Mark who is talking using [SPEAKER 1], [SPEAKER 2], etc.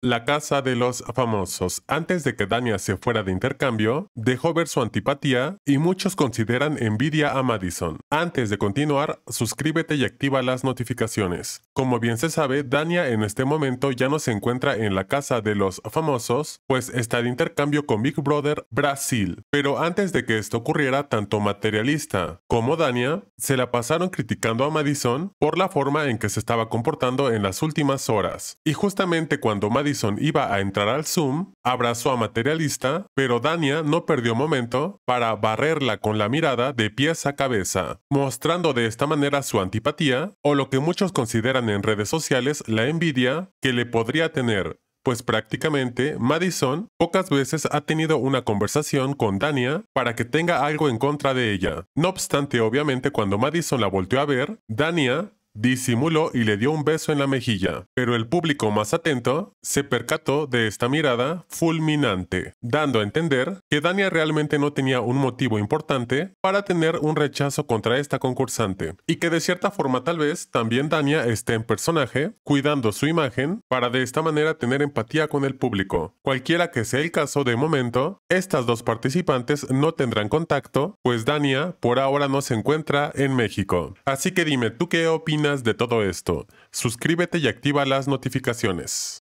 [SPEAKER 1] La casa de los famosos. Antes de que Dania se fuera de intercambio, dejó ver su antipatía y muchos consideran envidia a Madison. Antes de continuar, suscríbete y activa las notificaciones. Como bien se sabe, Dania en este momento ya no se encuentra en la casa de los famosos, pues está de intercambio con Big Brother Brasil. Pero antes de que esto ocurriera, tanto Materialista como Dania se la pasaron criticando a Madison por la forma en que se estaba comportando en las últimas horas. Y justamente cuando Madison Madison iba a entrar al Zoom, abrazó a Materialista, pero Dania no perdió momento para barrerla con la mirada de pies a cabeza, mostrando de esta manera su antipatía, o lo que muchos consideran en redes sociales la envidia que le podría tener, pues prácticamente Madison pocas veces ha tenido una conversación con Dania para que tenga algo en contra de ella. No obstante, obviamente cuando Madison la volteó a ver, Dania disimuló y le dio un beso en la mejilla, pero el público más atento se percató de esta mirada fulminante, dando a entender que Dania realmente no tenía un motivo importante para tener un rechazo contra esta concursante, y que de cierta forma tal vez también Dania esté en personaje, cuidando su imagen, para de esta manera tener empatía con el público. Cualquiera que sea el caso de momento, estas dos participantes no tendrán contacto, pues Dania por ahora no se encuentra en México. Así que dime, ¿tú qué opinas? de todo esto? Suscríbete y activa las notificaciones.